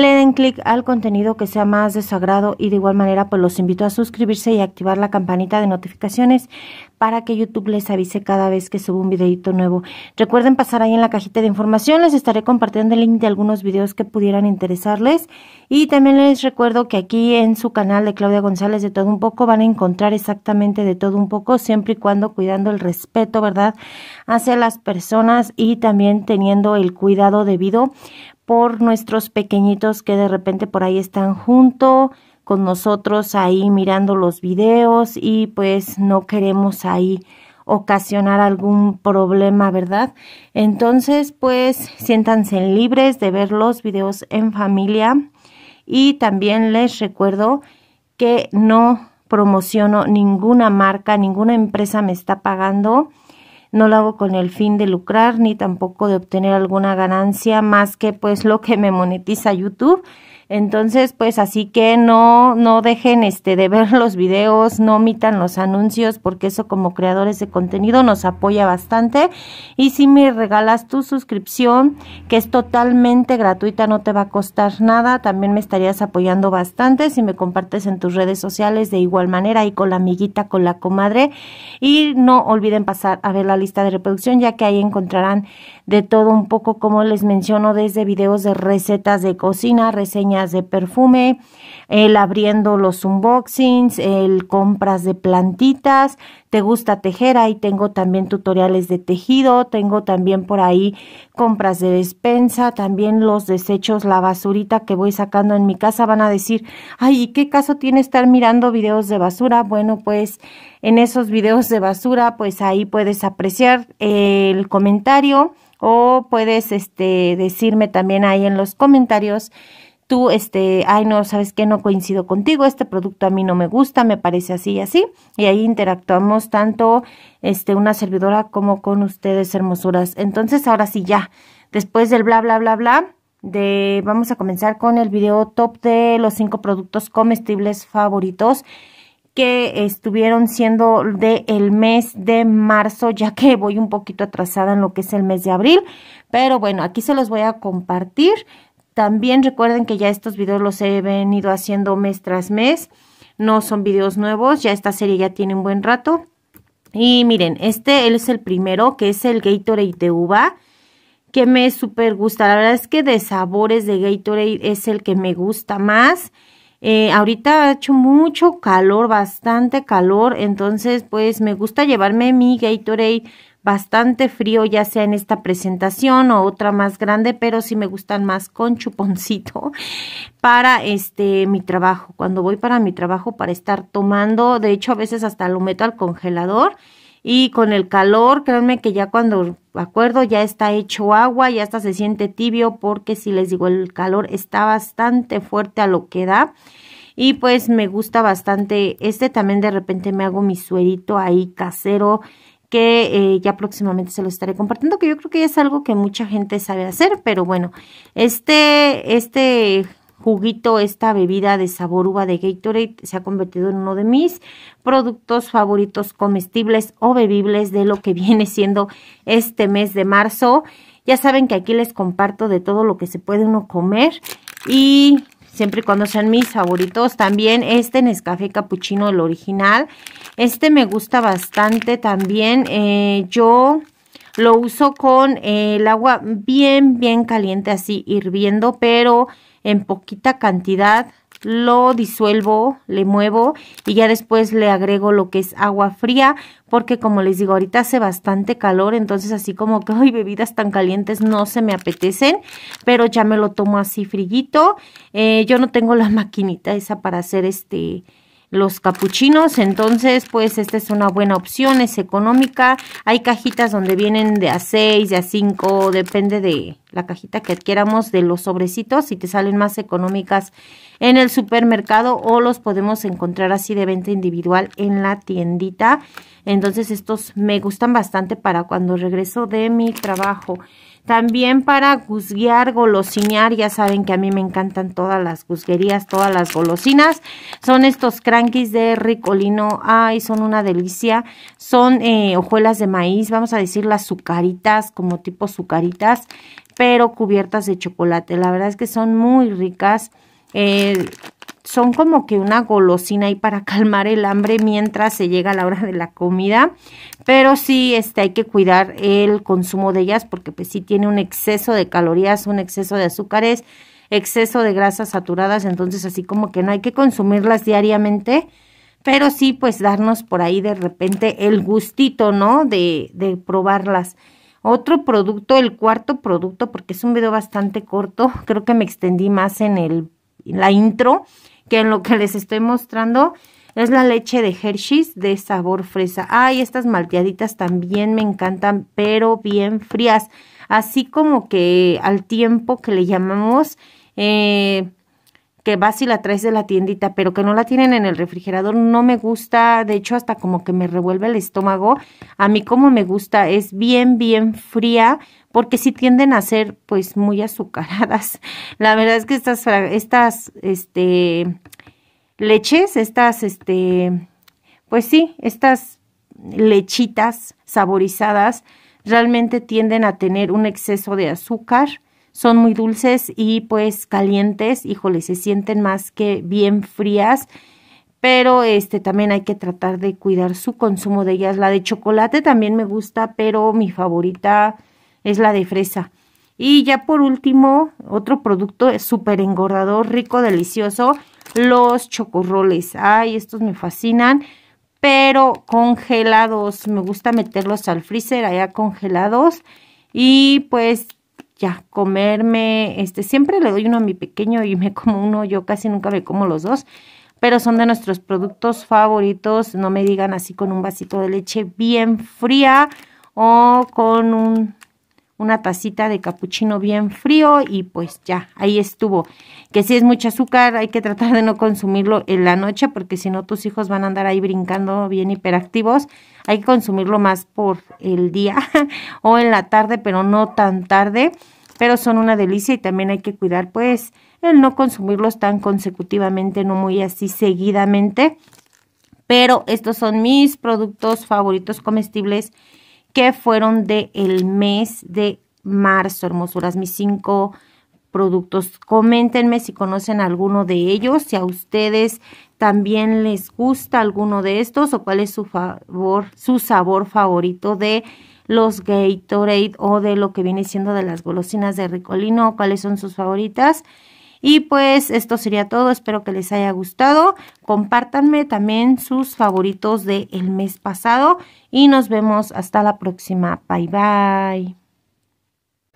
le den clic al contenido que sea más de su agrado y de igual manera pues los invito a suscribirse y activar la campanita de notificaciones para que YouTube les avise cada vez que subo un videito nuevo. Recuerden pasar ahí en la cajita de información, les estaré compartiendo el link de algunos videos que pudieran interesarles y también les recuerdo que aquí en su canal de Claudia González de todo un poco van a encontrar exactamente de todo un poco siempre y cuando cuidando el respeto, ¿verdad? hacia las personas y también teniendo el cuidado debido por nuestros pequeñitos que de repente por ahí están junto con nosotros ahí mirando los videos y pues no queremos ahí ocasionar algún problema, ¿verdad? Entonces, pues siéntanse libres de ver los videos en familia y también les recuerdo que no promociono ninguna marca, ninguna empresa me está pagando no lo hago con el fin de lucrar ni tampoco de obtener alguna ganancia más que pues lo que me monetiza YouTube. Entonces, pues así que no, no dejen este de ver los videos, no omitan los anuncios, porque eso como creadores de contenido nos apoya bastante. Y si me regalas tu suscripción, que es totalmente gratuita, no te va a costar nada, también me estarías apoyando bastante si me compartes en tus redes sociales de igual manera y con la amiguita, con la comadre. Y no olviden pasar a ver la lista de reproducción, ya que ahí encontrarán de todo un poco como les menciono desde videos de recetas de cocina, reseñas de perfume, el abriendo los unboxings, el compras de plantitas, te gusta tejer, ahí tengo también tutoriales de tejido, tengo también por ahí compras de despensa, también los desechos, la basurita que voy sacando en mi casa, van a decir, ay, qué caso tiene estar mirando videos de basura? Bueno, pues en esos videos de basura, pues ahí puedes apreciar el comentario o puedes este, decirme también ahí en los comentarios tú, este, ay, no, sabes que no coincido contigo, este producto a mí no me gusta, me parece así y así. Y ahí interactuamos tanto, este, una servidora como con ustedes, hermosuras. Entonces, ahora sí, ya, después del bla, bla, bla, bla, de, vamos a comenzar con el video top de los cinco productos comestibles favoritos que estuvieron siendo de el mes de marzo, ya que voy un poquito atrasada en lo que es el mes de abril, pero bueno, aquí se los voy a compartir también recuerden que ya estos videos los he venido haciendo mes tras mes. No son videos nuevos, ya esta serie ya tiene un buen rato. Y miren, este es el primero, que es el Gatorade de uva, que me súper gusta. La verdad es que de sabores de Gatorade es el que me gusta más. Eh, ahorita ha hecho mucho calor, bastante calor, entonces pues me gusta llevarme mi Gatorade bastante frío, ya sea en esta presentación o otra más grande, pero sí me gustan más con chuponcito para este mi trabajo. Cuando voy para mi trabajo para estar tomando, de hecho a veces hasta lo meto al congelador y con el calor, créanme que ya cuando acuerdo ya está hecho agua, ya hasta se siente tibio porque si les digo el calor está bastante fuerte a lo que da. Y pues me gusta bastante este también de repente me hago mi suerito ahí casero que eh, ya próximamente se lo estaré compartiendo, que yo creo que es algo que mucha gente sabe hacer, pero bueno, este, este juguito, esta bebida de sabor uva de Gatorade se ha convertido en uno de mis productos favoritos comestibles o bebibles de lo que viene siendo este mes de marzo. Ya saben que aquí les comparto de todo lo que se puede uno comer y siempre y cuando sean mis favoritos. También este Nescafé Capuchino, el original. Este me gusta bastante también. Eh, yo lo uso con el agua bien, bien caliente, así hirviendo, pero en poquita cantidad lo disuelvo, le muevo y ya después le agrego lo que es agua fría porque como les digo, ahorita hace bastante calor, entonces así como que hoy bebidas tan calientes no se me apetecen, pero ya me lo tomo así friguito, eh, yo no tengo la maquinita esa para hacer este los capuchinos. Entonces, pues esta es una buena opción, es económica. Hay cajitas donde vienen de a 6, de a 5, depende de la cajita que adquiéramos de los sobrecitos si te salen más económicas en el supermercado o los podemos encontrar así de venta individual en la tiendita. Entonces estos me gustan bastante para cuando regreso de mi trabajo. También para juzguear, golosinear, ya saben que a mí me encantan todas las juzguerías, todas las golosinas. Son estos crankies de ricolino, ay, son una delicia. Son eh, hojuelas de maíz, vamos a decir las sucaritas, como tipo sucaritas, pero cubiertas de chocolate. La verdad es que son muy ricas. Eh, son como que una golosina ahí para calmar el hambre mientras se llega la hora de la comida. Pero sí, este, hay que cuidar el consumo de ellas porque pues sí tiene un exceso de calorías, un exceso de azúcares, exceso de grasas saturadas, entonces así como que no hay que consumirlas diariamente. Pero sí, pues darnos por ahí de repente el gustito, ¿no? De, de probarlas. Otro producto, el cuarto producto, porque es un video bastante corto, creo que me extendí más en el la intro, que en lo que les estoy mostrando es la leche de Hershey's de sabor fresa. Ay, estas malteaditas también me encantan, pero bien frías. Así como que al tiempo que le llamamos, eh, que vas y la traes de la tiendita, pero que no la tienen en el refrigerador, no me gusta. De hecho, hasta como que me revuelve el estómago. A mí como me gusta, es bien, bien fría porque sí tienden a ser pues muy azucaradas. La verdad es que estas, estas, este, leches, estas, este, pues sí, estas lechitas saborizadas realmente tienden a tener un exceso de azúcar, son muy dulces y pues calientes, híjole, se sienten más que bien frías, pero este también hay que tratar de cuidar su consumo de ellas. La de chocolate también me gusta, pero mi favorita es la de fresa. Y ya por último, otro producto súper engordador, rico, delicioso, los chocorroles. Ay, estos me fascinan, pero congelados. Me gusta meterlos al freezer allá congelados. Y pues ya, comerme, este, siempre le doy uno a mi pequeño y me como uno, yo casi nunca me como los dos. Pero son de nuestros productos favoritos, no me digan así con un vasito de leche bien fría o con un una tacita de capuchino bien frío y pues ya, ahí estuvo. Que si es mucho azúcar, hay que tratar de no consumirlo en la noche porque si no tus hijos van a andar ahí brincando bien hiperactivos. Hay que consumirlo más por el día o en la tarde, pero no tan tarde. Pero son una delicia y también hay que cuidar pues el no consumirlos tan consecutivamente, no muy así seguidamente. Pero estos son mis productos favoritos comestibles que fueron del el mes de marzo, hermosuras, mis cinco productos. Coméntenme si conocen alguno de ellos, si a ustedes también les gusta alguno de estos o cuál es su favor, su sabor favorito de los Gatorade o de lo que viene siendo de las golosinas de Ricolino, o cuáles son sus favoritas. Y pues esto sería todo, espero que les haya gustado. Compártanme también sus favoritos del mes pasado y nos vemos hasta la próxima. Bye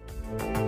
bye.